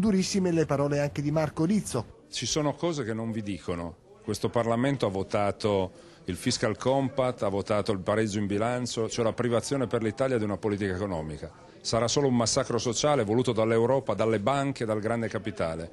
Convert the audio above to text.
Durissime le parole anche di Marco Rizzo. Ci sono cose che non vi dicono. Questo Parlamento ha votato il fiscal compact, ha votato il pareggio in bilancio, cioè la privazione per l'Italia di una politica economica. Sarà solo un massacro sociale voluto dall'Europa, dalle banche, dal grande capitale.